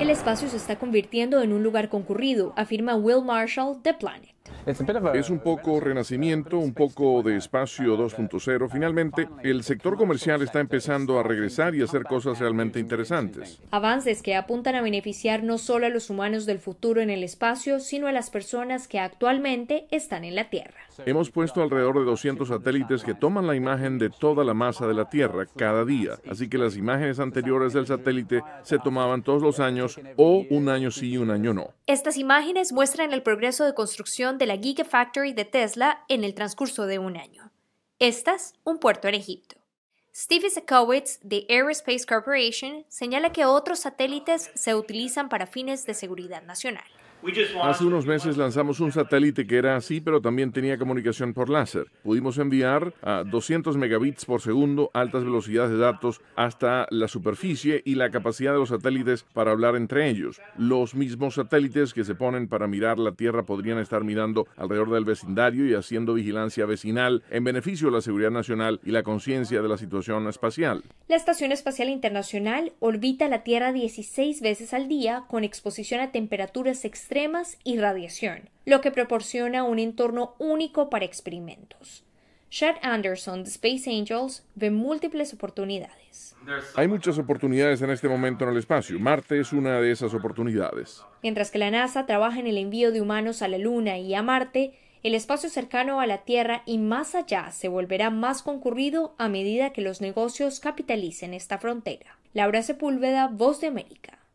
El espacio se está convirtiendo en un lugar concurrido, afirma Will Marshall de Planet. Es un poco renacimiento, un poco de espacio 2.0. Finalmente, el sector comercial está empezando a regresar y a hacer cosas realmente interesantes. Avances que apuntan a beneficiar no solo a los humanos del futuro en el espacio, sino a las personas que actualmente están en la Tierra. Hemos puesto alrededor de 200 satélites que toman la imagen de toda la masa de la Tierra cada día, así que las imágenes anteriores del satélite se tomaban todos los años o un año sí y un año no. Estas imágenes muestran el progreso de construcción de la Gigafactory de Tesla en el transcurso de un año. Estas, un puerto en Egipto. Steve Sekowitz de Aerospace Corporation señala que otros satélites se utilizan para fines de seguridad nacional. Hace unos meses lanzamos un satélite que era así, pero también tenía comunicación por láser. Pudimos enviar a 200 megabits por segundo altas velocidades de datos hasta la superficie y la capacidad de los satélites para hablar entre ellos. Los mismos satélites que se ponen para mirar la Tierra podrían estar mirando alrededor del vecindario y haciendo vigilancia vecinal en beneficio de la seguridad nacional y la conciencia de la situación espacial. La Estación Espacial Internacional orbita la Tierra 16 veces al día con exposición a temperaturas extremas extremas y radiación, lo que proporciona un entorno único para experimentos. Chad Anderson de Space Angels ve múltiples oportunidades. Hay muchas oportunidades en este momento en el espacio. Marte es una de esas oportunidades. Mientras que la NASA trabaja en el envío de humanos a la Luna y a Marte, el espacio cercano a la Tierra y más allá se volverá más concurrido a medida que los negocios capitalicen esta frontera. Laura Sepúlveda, Voz de América.